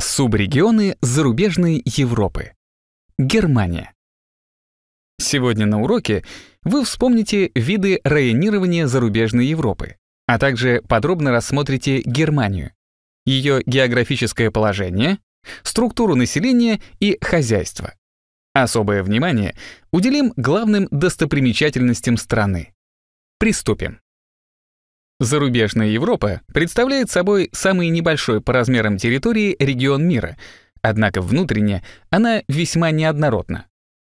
Субрегионы зарубежной Европы. Германия. Сегодня на уроке вы вспомните виды районирования зарубежной Европы, а также подробно рассмотрите Германию, ее географическое положение, структуру населения и хозяйство. Особое внимание уделим главным достопримечательностям страны. Приступим. Зарубежная Европа представляет собой самый небольшой по размерам территории регион мира, однако внутренне она весьма неоднородна.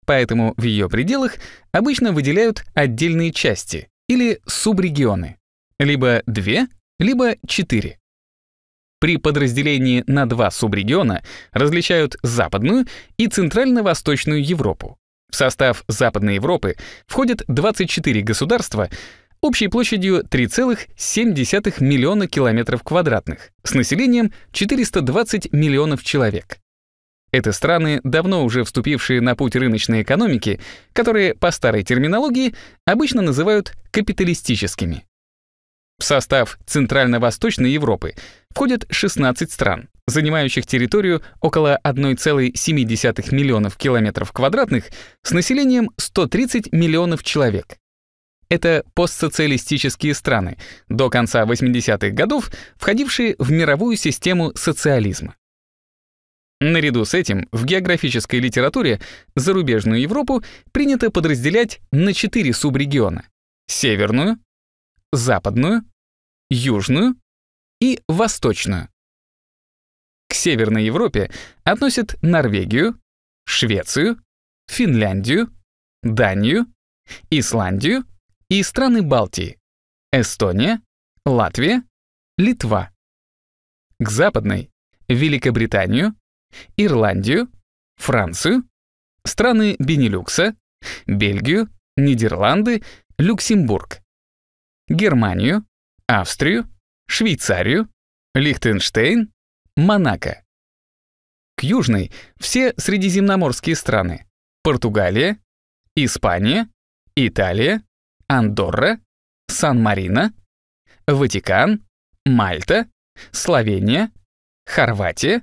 Поэтому в ее пределах обычно выделяют отдельные части или субрегионы, либо две, либо четыре. При подразделении на два субрегиона различают Западную и Центрально-Восточную Европу. В состав Западной Европы входят 24 государства, общей площадью 3,7 миллиона километров квадратных, с населением 420 миллионов человек. Это страны, давно уже вступившие на путь рыночной экономики, которые по старой терминологии обычно называют капиталистическими. В состав Центрально-Восточной Европы входят 16 стран, занимающих территорию около 1,7 миллионов километров квадратных с населением 130 миллионов человек это постсоциалистические страны, до конца 80-х годов входившие в мировую систему социализма. Наряду с этим в географической литературе зарубежную Европу принято подразделять на четыре субрегиона — северную, западную, южную и восточную. К Северной Европе относят Норвегию, Швецию, Финляндию, Данию, Исландию и страны Балтии – Эстония, Латвия, Литва. К западной – Великобританию, Ирландию, Францию, страны Бенилюкса, Бельгию, Нидерланды, Люксембург, Германию, Австрию, Швейцарию, Лихтенштейн, Монако. К южной все средиземноморские страны – Португалия, Испания, Италия, Андорра, Сан-Марино, Ватикан, Мальта, Словения, Хорватия,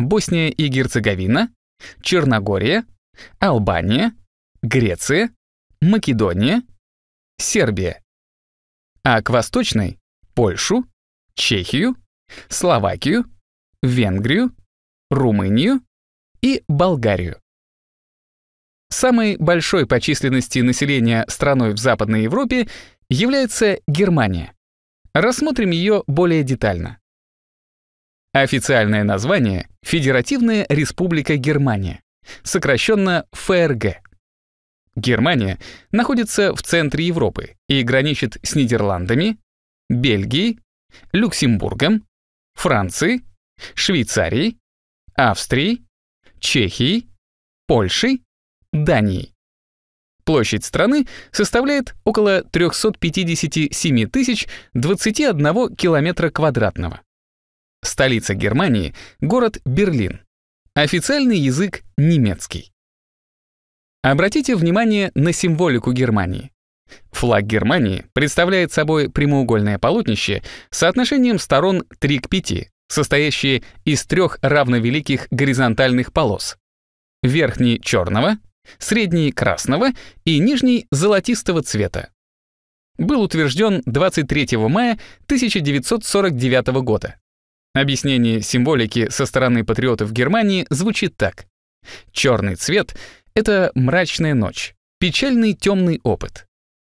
Босния и Герцеговина, Черногория, Албания, Греция, Македония, Сербия. А к восточной — Польшу, Чехию, Словакию, Венгрию, Румынию и Болгарию. Самой большой по численности населения страной в Западной Европе является Германия. Рассмотрим ее более детально. Официальное название — Федеративная Республика Германия, сокращенно ФРГ. Германия находится в центре Европы и граничит с Нидерландами, Бельгией, Люксембургом, Францией, Швейцарией, Австрией, Чехией, Польшей Дании. Площадь страны составляет около 357 тысяч 21 километра квадратного. Столица Германии — город Берлин. Официальный язык — немецкий. Обратите внимание на символику Германии. Флаг Германии представляет собой прямоугольное полотнище с соотношением сторон 3 к 5, состоящее из трех равновеликих горизонтальных полос. Верхний — черного, средний — красного и нижний — золотистого цвета. Был утвержден 23 мая 1949 года. Объяснение символики со стороны патриотов Германии звучит так. Черный цвет — это мрачная ночь, печальный темный опыт.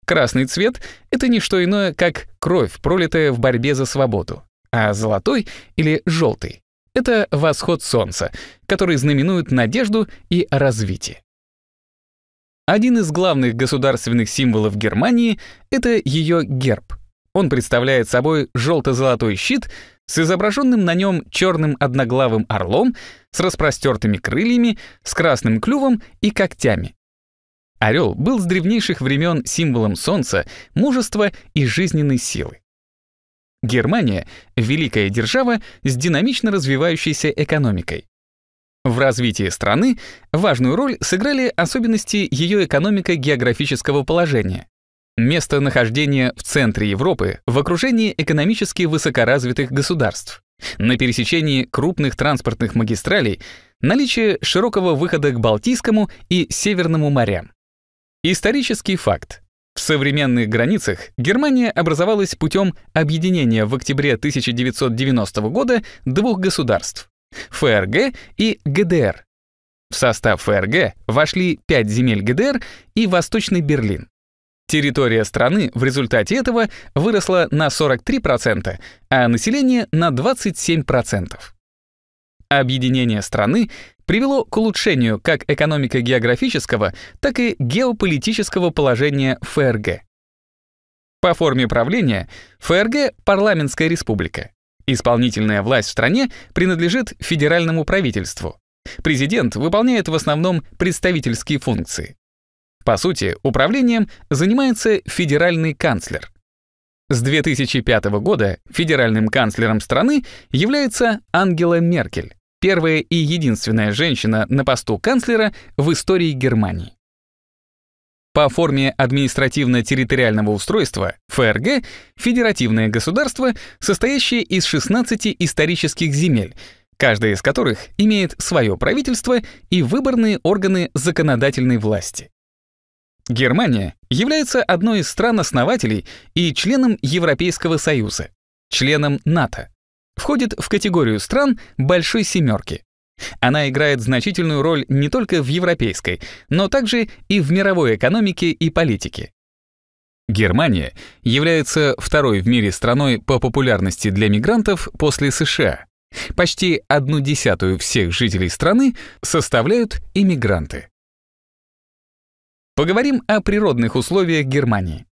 Красный цвет — это не что иное, как кровь, пролитая в борьбе за свободу. А золотой или желтый — это восход солнца, который знаменует надежду и развитие. Один из главных государственных символов Германии — это ее герб. Он представляет собой желто-золотой щит с изображенным на нем черным одноглавым орлом, с распростертыми крыльями, с красным клювом и когтями. Орел был с древнейших времен символом солнца, мужества и жизненной силы. Германия — великая держава с динамично развивающейся экономикой. В развитии страны важную роль сыграли особенности ее экономико-географического положения. место нахождения в центре Европы в окружении экономически высокоразвитых государств, на пересечении крупных транспортных магистралей, наличие широкого выхода к Балтийскому и Северному морям. Исторический факт. В современных границах Германия образовалась путем объединения в октябре 1990 года двух государств ФРГ и ГДР. В состав ФРГ вошли 5 земель ГДР и Восточный Берлин. Территория страны в результате этого выросла на 43%, а население — на 27%. Объединение страны привело к улучшению как экономико-географического, так и геополитического положения ФРГ. По форме правления ФРГ — парламентская республика. Исполнительная власть в стране принадлежит федеральному правительству. Президент выполняет в основном представительские функции. По сути, управлением занимается федеральный канцлер. С 2005 года федеральным канцлером страны является Ангела Меркель, первая и единственная женщина на посту канцлера в истории Германии. По форме административно-территориального устройства ФРГ — федеративное государство, состоящее из 16 исторических земель, каждая из которых имеет свое правительство и выборные органы законодательной власти. Германия является одной из стран-основателей и членом Европейского Союза, членом НАТО. Входит в категорию стран «Большой семерки», она играет значительную роль не только в европейской, но также и в мировой экономике и политике. Германия является второй в мире страной по популярности для мигрантов после США. Почти одну десятую всех жителей страны составляют иммигранты. Поговорим о природных условиях Германии.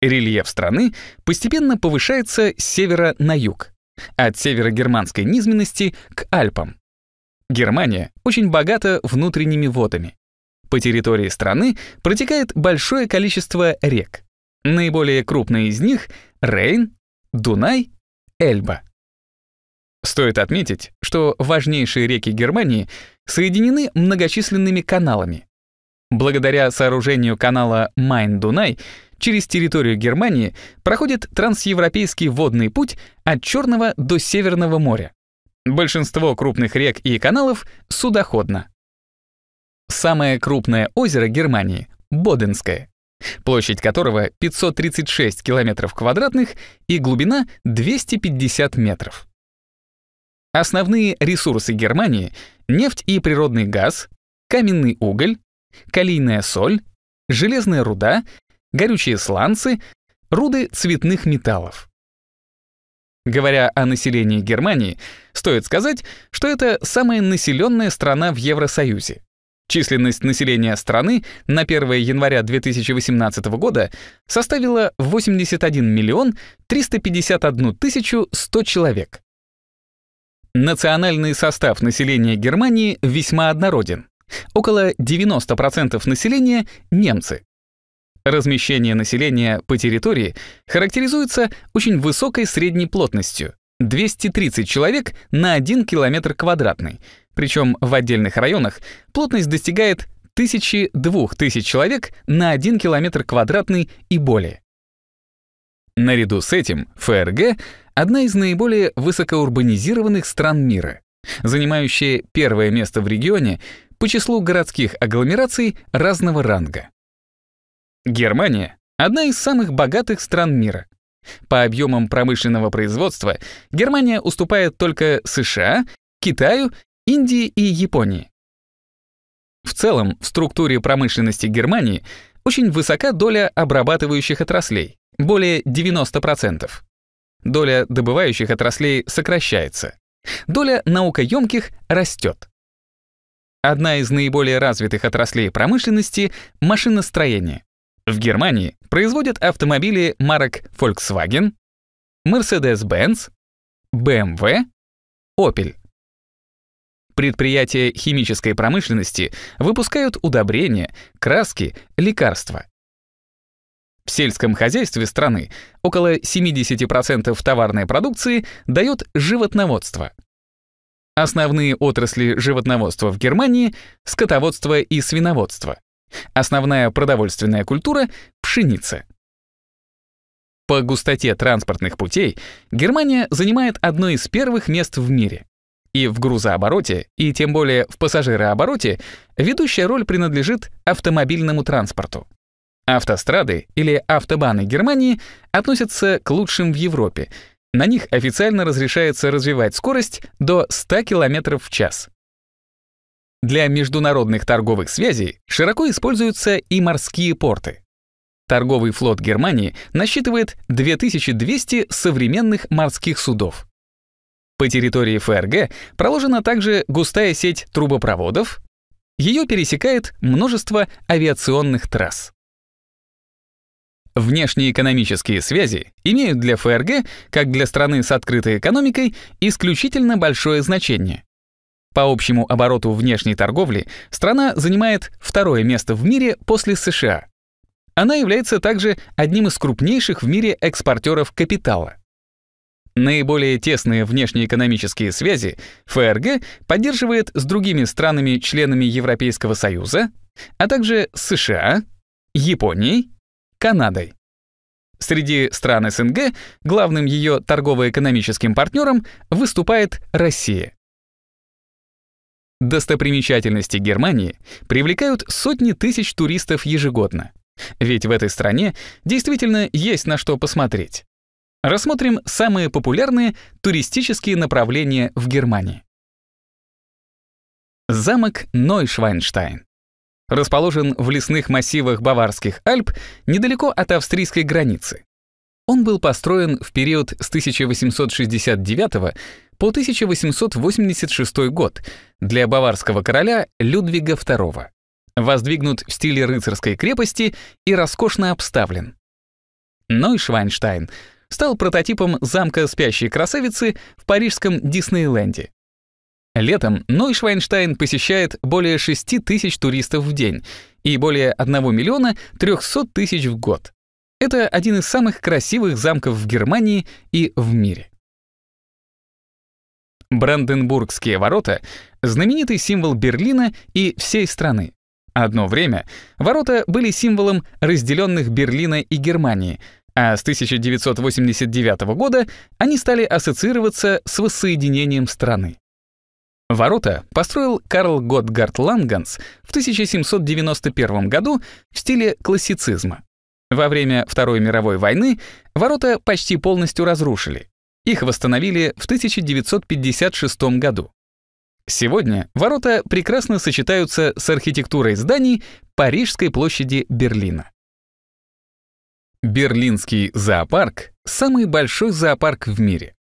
Рельеф страны постепенно повышается с севера на юг, от северогерманской низменности к Альпам. Германия очень богата внутренними водами. По территории страны протекает большое количество рек. Наиболее крупные из них — Рейн, Дунай, Эльба. Стоит отметить, что важнейшие реки Германии соединены многочисленными каналами. Благодаря сооружению канала Майн-Дунай через территорию Германии проходит трансевропейский водный путь от Черного до Северного моря. Большинство крупных рек и каналов судоходно. Самое крупное озеро Германии — Боденское, площадь которого 536 километров квадратных и глубина 250 метров. Основные ресурсы Германии — нефть и природный газ, каменный уголь, калийная соль, железная руда, горючие сланцы, руды цветных металлов. Говоря о населении Германии, стоит сказать, что это самая населенная страна в Евросоюзе. Численность населения страны на 1 января 2018 года составила 81 миллион 351 тысячу 100 человек. Национальный состав населения Германии весьма однороден. Около 90% населения — немцы, Размещение населения по территории характеризуется очень высокой средней плотностью — 230 человек на 1 километр квадратный, причем в отдельных районах плотность достигает 1000-2000 человек на 1 километр квадратный и более. Наряду с этим ФРГ — одна из наиболее высокоурбанизированных стран мира, занимающая первое место в регионе по числу городских агломераций разного ранга. Германия — одна из самых богатых стран мира. По объемам промышленного производства Германия уступает только США, Китаю, Индии и Японии. В целом, в структуре промышленности Германии очень высока доля обрабатывающих отраслей, более 90%. Доля добывающих отраслей сокращается. Доля наукоемких растет. Одна из наиболее развитых отраслей промышленности — машиностроение. В Германии производят автомобили марок Volkswagen, Mercedes-Benz, BMW, Opel. Предприятия химической промышленности выпускают удобрения, краски, лекарства. В сельском хозяйстве страны около 70% товарной продукции дает животноводство. Основные отрасли животноводства в Германии – скотоводство и свиноводство. Основная продовольственная культура — пшеница. По густоте транспортных путей Германия занимает одно из первых мест в мире. И в грузообороте, и тем более в пассажирообороте ведущая роль принадлежит автомобильному транспорту. Автострады или автобаны Германии относятся к лучшим в Европе. На них официально разрешается развивать скорость до 100 км в час. Для международных торговых связей широко используются и морские порты. Торговый флот Германии насчитывает 2200 современных морских судов. По территории ФРГ проложена также густая сеть трубопроводов, ее пересекает множество авиационных трасс. Внешние экономические связи имеют для ФРГ, как для страны с открытой экономикой, исключительно большое значение. По общему обороту внешней торговли страна занимает второе место в мире после США. Она является также одним из крупнейших в мире экспортеров капитала. Наиболее тесные внешнеэкономические связи ФРГ поддерживает с другими странами-членами Европейского Союза, а также США, Японией, Канадой. Среди стран СНГ главным ее торгово-экономическим партнером выступает Россия. Достопримечательности Германии привлекают сотни тысяч туристов ежегодно. Ведь в этой стране действительно есть на что посмотреть. Рассмотрим самые популярные туристические направления в Германии. Замок Нойшвайнштайн расположен в лесных массивах Баварских Альп недалеко от австрийской границы. Он был построен в период с 1869 по 1886 год для баварского короля Людвига II. Воздвигнут в стиле рыцарской крепости и роскошно обставлен. Но ну стал прототипом замка спящей красавицы в парижском Диснейленде. Летом Ной посещает более 6 тысяч туристов в день и более 1 миллиона 300 тысяч в год. Это один из самых красивых замков в Германии и в мире. Бранденбургские ворота — знаменитый символ Берлина и всей страны. Одно время ворота были символом разделенных Берлина и Германии, а с 1989 года они стали ассоциироваться с воссоединением страны. Ворота построил Карл Готгард Ланганс в 1791 году в стиле классицизма. Во время Второй мировой войны ворота почти полностью разрушили. Их восстановили в 1956 году. Сегодня ворота прекрасно сочетаются с архитектурой зданий Парижской площади Берлина. Берлинский зоопарк — самый большой зоопарк в мире.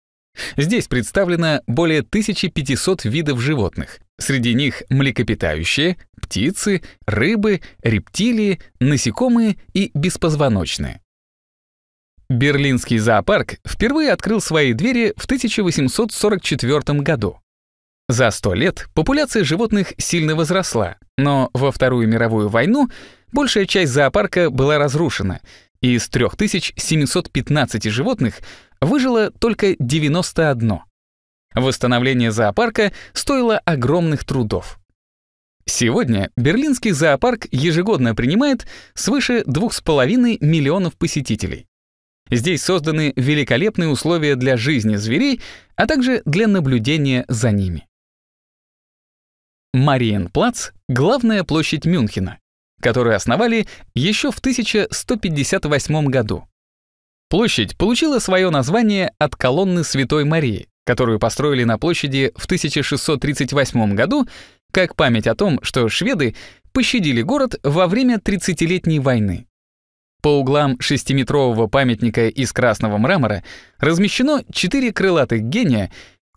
Здесь представлено более 1500 видов животных, Среди них млекопитающие, птицы, рыбы, рептилии, насекомые и беспозвоночные. Берлинский зоопарк впервые открыл свои двери в 1844 году. За сто лет популяция животных сильно возросла, но во Вторую мировую войну большая часть зоопарка была разрушена, и из 3715 животных выжило только 91. Восстановление зоопарка стоило огромных трудов. Сегодня Берлинский зоопарк ежегодно принимает свыше 2,5 миллионов посетителей. Здесь созданы великолепные условия для жизни зверей, а также для наблюдения за ними. Мариенплац — главная площадь Мюнхена, которую основали еще в 1158 году. Площадь получила свое название от колонны Святой Марии, которую построили на площади в 1638 году как память о том, что шведы пощадили город во время 30-летней войны. По углам шестиметрового памятника из красного мрамора размещено четыре крылатых гения,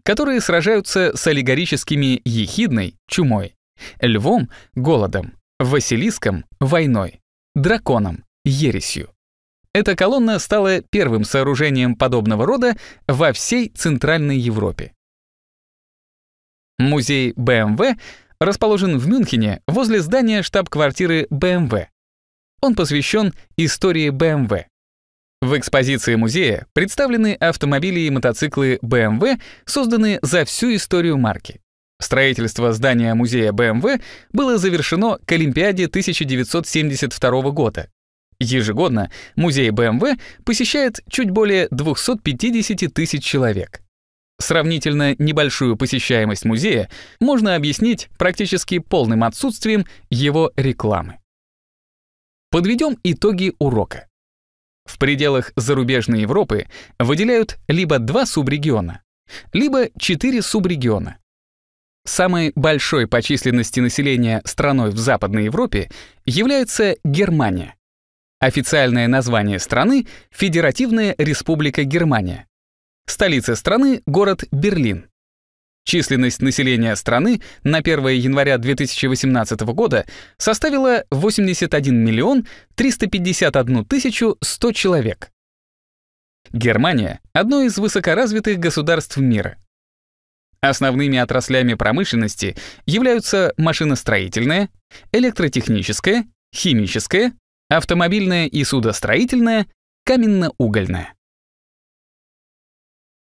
которые сражаются с аллегорическими ехидной — чумой, львом — голодом, василиском — войной, драконом — ересью. Эта колонна стала первым сооружением подобного рода во всей Центральной Европе. Музей BMW расположен в Мюнхене возле здания штаб-квартиры BMW. Он посвящен истории BMW. В экспозиции музея представлены автомобили и мотоциклы BMW, созданные за всю историю марки. Строительство здания музея BMW было завершено к Олимпиаде 1972 года, Ежегодно музей БМВ посещает чуть более 250 тысяч человек. Сравнительно небольшую посещаемость музея можно объяснить практически полным отсутствием его рекламы. Подведем итоги урока. В пределах зарубежной Европы выделяют либо два субрегиона, либо четыре субрегиона. Самой большой по численности населения страной в Западной Европе является Германия Официальное название страны — Федеративная Республика Германия. Столица страны — город Берлин. Численность населения страны на 1 января 2018 года составила 81 миллион 351 тысячу 100 человек. Германия — одно из высокоразвитых государств мира. Основными отраслями промышленности являются машиностроительная, электротехническая, химическая, автомобильная и судостроительная, каменно-угольная.